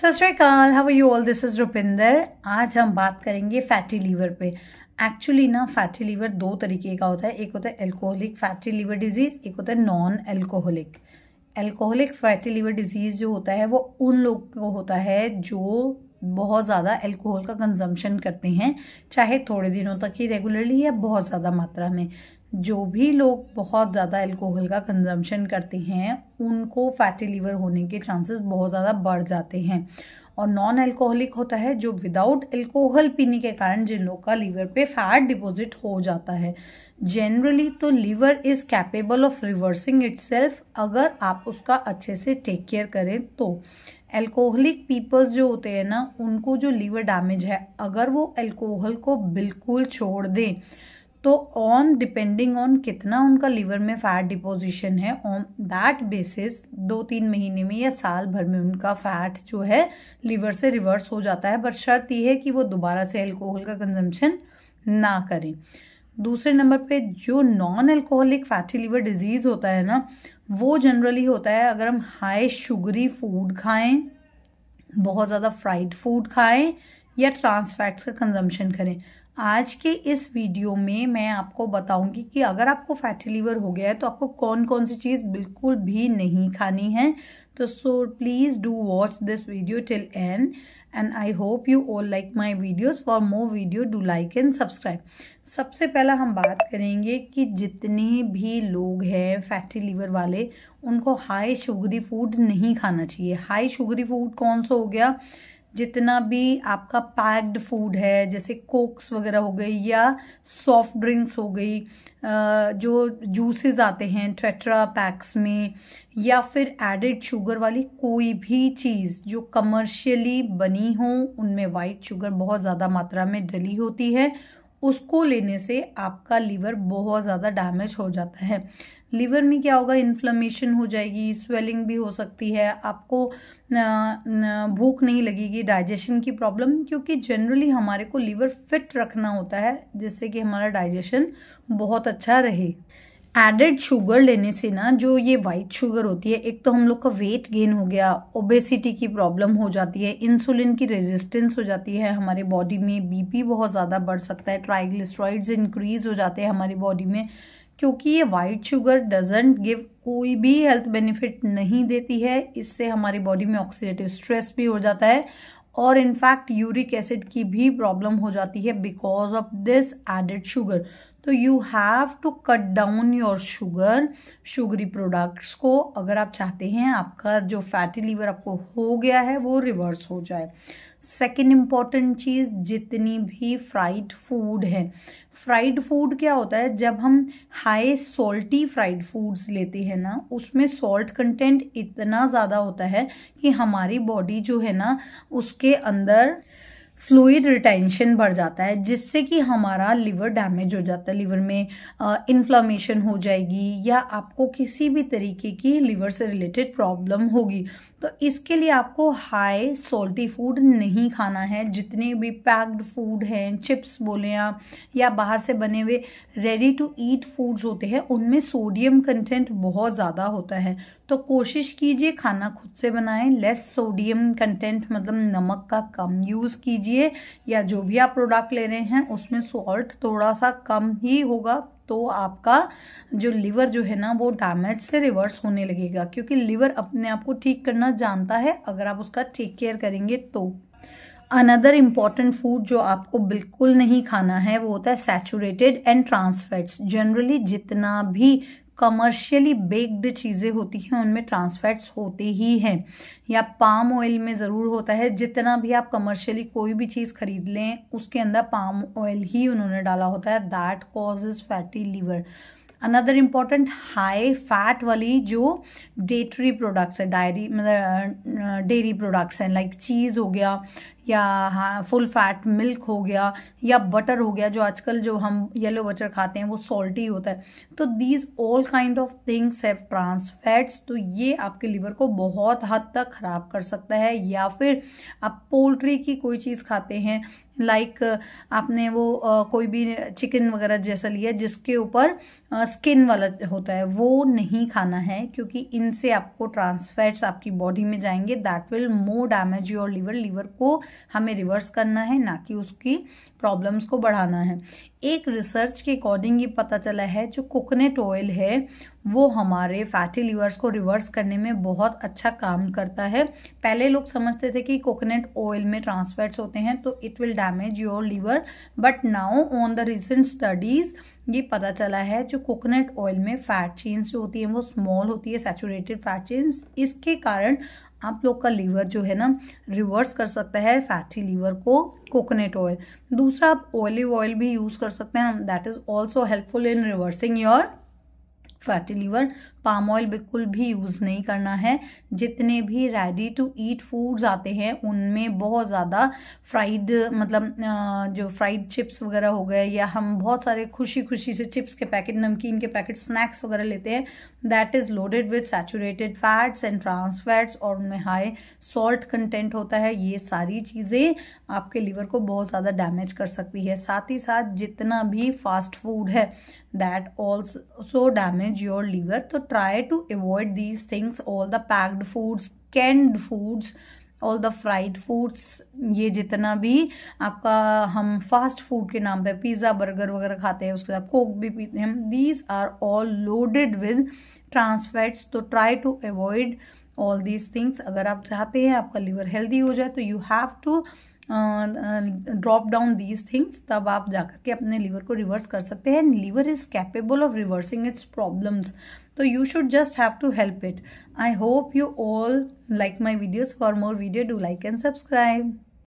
श्रीकाल how you all this is Rupinder आज हम बात करेंगे फैटी लीवर पे एक्चुअली ना फैटी लीवर दो तरीके का होता है एक होता है एल्कोहलिक फैटी लीवर डिजीज़ एक होता है non alcoholic alcoholic fatty liver disease जो होता है वो उन लोग को होता है जो बहुत ज़्यादा एल्कोहल का कंजम्पशन करते हैं चाहे थोड़े दिनों तक ही रेगुलरली या बहुत ज़्यादा मात्रा में जो भी लोग बहुत ज़्यादा एल्कोहल का कंजम्पशन करते हैं उनको फैटी लीवर होने के चांसेस बहुत ज़्यादा बढ़ जाते हैं और नॉन एल्कोहलिक होता है जो विदाउट एल्कोहल पीने के कारण जिन लोग का लीवर पे फैट डिपॉजिट हो जाता है जनरली तो liver is capable of reversing it अगर आप उसका अच्छे से टेक केयर करें तो एल्कोहलिक पीपल्स जो होते हैं ना उनको जो लीवर डैमेज है अगर वो एल्कोहल को बिल्कुल छोड़ दें तो ऑन डिपेंडिंग ऑन कितना उनका लीवर में फैट डिपोजिशन है ऑन दैट बेसिस दो तीन महीने में या साल भर में उनका फैट जो है लीवर से रिवर्स हो जाता है पर शर्त यह है कि वो दोबारा से अल्कोहल का कंजम्पशन ना करें दूसरे नंबर पे जो non alcoholic fatty liver disease होता है ना वो जनरली होता है अगर हम हाई शुगरी फूड खाएं बहुत ज़्यादा फ्राइड फूड खाएं या ट्रांस फैट्स का कंजम्पशन करें आज के इस वीडियो में मैं आपको बताऊंगी कि अगर आपको फैटी लीवर हो गया है तो आपको कौन कौन सी चीज़ बिल्कुल भी नहीं खानी है तो so please do watch this video till end and I hope you all like my videos for more video do like and subscribe सबसे पहला हम बात करेंगे कि जितने भी लोग हैं फैटी लीवर वाले उनको हाई शुगरी फूड नहीं खाना चाहिए हाई शुगरी फूड कौन सा हो गया जितना भी आपका पैक्ड फूड है जैसे कोक्स वगैरह हो गई या सॉफ्ट ड्रिंक्स हो गई जो जूसेस आते हैं ट्रेट्रा पैक्स में या फिर एडेड शुगर वाली कोई भी चीज़ जो कमर्शियली बनी हो उनमें वाइट शुगर बहुत ज़्यादा मात्रा में डली होती है उसको लेने से आपका लीवर बहुत ज़्यादा डैमेज हो जाता है लीवर में क्या होगा इन्फ्लमेशन हो जाएगी स्वेलिंग भी हो सकती है आपको भूख नहीं लगेगी डाइजेशन की प्रॉब्लम क्योंकि जनरली हमारे को लीवर फिट रखना होता है जिससे कि हमारा डाइजेशन बहुत अच्छा रहे एडेड शुगर लेने से ना जो ये वाइट शुगर होती है एक तो हम लोग का वेट गेन हो गया ओबेसिटी की प्रॉब्लम हो जाती है इंसुलिन की रेजिस्टेंस हो जाती है हमारे बॉडी में बीपी बहुत ज़्यादा बढ़ सकता है ट्राइग्लिसराइड्स इंक्रीज हो जाते हैं हमारी बॉडी में क्योंकि ये वाइट शुगर डजेंट गिव कोई भी हेल्थ बेनिफिट नहीं देती है इससे हमारी बॉडी में ऑक्सीडेटिव स्ट्रेस भी हो जाता है और इनफैक्ट यूरिक एसिड की भी प्रॉब्लम हो जाती है because of this added sugar तो you have to cut down your sugar sugary products को अगर आप चाहते हैं आपका जो फैटी लीवर आपको हो गया है वो रिवर्स हो जाए सेकेंड इम्पॉर्टेंट चीज़ जितनी भी फ्राइड फूड है फ्राइड फूड क्या होता है जब हम हाई सॉल्टी फ्राइड फूड्स लेते हैं ना उसमें सॉल्ट कंटेंट इतना ज़्यादा होता है कि हमारी बॉडी जो है ना उसके अंदर फ्लूड रिटेंशन बढ़ जाता है जिससे कि हमारा लीवर डैमेज हो जाता है लीवर में इन्फ्लामेशन हो जाएगी या आपको किसी भी तरीके की लीवर से रिलेटेड प्रॉब्लम होगी तो इसके लिए आपको हाई सॉल्टी फूड नहीं खाना है जितने भी पैक्ड फूड हैं चिप्स बोले आप या बाहर से बने हुए रेडी टू ईट फूड्स होते हैं उनमें सोडियम कंटेंट बहुत ज़्यादा होता है तो कोशिश कीजिए खाना खुद से बनाएं लेस सोडियम कंटेंट मतलब नमक का कम यूज़ कीजिए लीजिए या जो भी आप प्रोडक्ट ले रहे हैं उसमें सॉल्ट थोड़ा सा कम ही होगा तो आपका जो लीवर जो है ना वो डैमेज से रिवर्स होने लगेगा क्योंकि लीवर अपने आप को ठीक करना जानता है अगर आप उसका टेक केयर करेंगे तो अनदर इम्पॉर्टेंट फूड जो आपको बिल्कुल नहीं खाना है वो होता है सैचुरेटेड एंड ट्रांसफैट्स जनरली जितना भी कमर्शियली बेक्ड चीज़ें होती हैं उनमें ट्रांसफैट्स होते ही हैं या पाम ऑयल में ज़रूर होता है जितना भी आप कमर्शियली कोई भी चीज़ खरीद लें उसके अंदर पाम ऑयल ही उन्होंने डाला होता है that cause fatty liver another important high fat वाली जो डेटरी प्रोडक्ट्स है डायरी मतलब डेरी प्रोडक्ट्स हैं लाइक चीज़ हो गया या हाँ फुल फैट मिल्क हो गया या बटर हो गया जो आजकल जो हम येलो बटर खाते हैं वो सॉल्टी होता है तो these all kind of things have trans fats तो ये आपके लीवर को बहुत हद तक ख़राब कर सकता है या फिर आप पोल्ट्री की कोई चीज़ खाते हैं लाइक like, आपने वो आ, कोई भी चिकन वगैरह जैसा लिया जिसके ऊपर स्किन वाला होता है वो नहीं खाना है क्योंकि इनसे आपको ट्रांसफैट्स आपकी बॉडी में जाएंगे that will more damage your liver liver को हमें रिवर्स करना है ना कि उसकी प्रॉब्लम्स को बढ़ाना है एक रिसर्च के अकॉर्डिंग ये पता चला है जो कोकोनट ऑयल है वो हमारे फैटी लिवर्स को रिवर्स करने में बहुत अच्छा काम करता है पहले लोग समझते थे कि कोकोनट ऑयल में ट्रांसफैट्स होते हैं तो it will damage your liver but now on the recent studies ये पता चला है जो कोकोनट ऑयल में फैट चेन्स जो होती हैं वो स्मॉल होती है सैचुरेटेड फैट चेन्स इसके कारण आप लोग का लीवर जो है ना रिवर्स कर सकता है फैटी लीवर को कोकोनट ऑयल दूसरा आप ऑलिव ऑयल भी यूज़ कर सकते हैं that is also helpful in reversing your fatty liver palm oil बिल्कुल भी यूज़ नहीं करना है जितने भी रेडी टू ईट फूड्स आते हैं उनमें बहुत ज़्यादा फ्राइड मतलब जो फ्राइड चिप्स वगैरह हो गए या हम बहुत सारे खुशी खुशी से चिप्स के पैकेट नमकीन के पैकेट स्नैक्स वगैरह लेते हैं that is loaded with saturated fats and trans fats और उनमें हाई सॉल्ट कंटेंट होता है ये सारी चीज़ें आपके लीवर को बहुत ज़्यादा डैमेज कर सकती है साथ ही साथ जितना भी फास्ट फूड है that also damage your liver so try to avoid these things all the packed foods canned foods all the fried foods ये जितना भी आपका हम फास्ट फूड के नाम पे पिज़्ज़ा बर्गर वगैरह खाते हैं उसके साथ कोक भी पीते हैं these are all loaded with trans fats तो try to avoid all these things अगर आप चाहते हैं आपका लीवर हेल्दी हो जाए तो you have to drop down these things तब आप जा के अपने लीवर को रिवर्स कर सकते हैं liver is capable of reversing its problems तो you should just have to help it I hope you all like my videos for more video do like and subscribe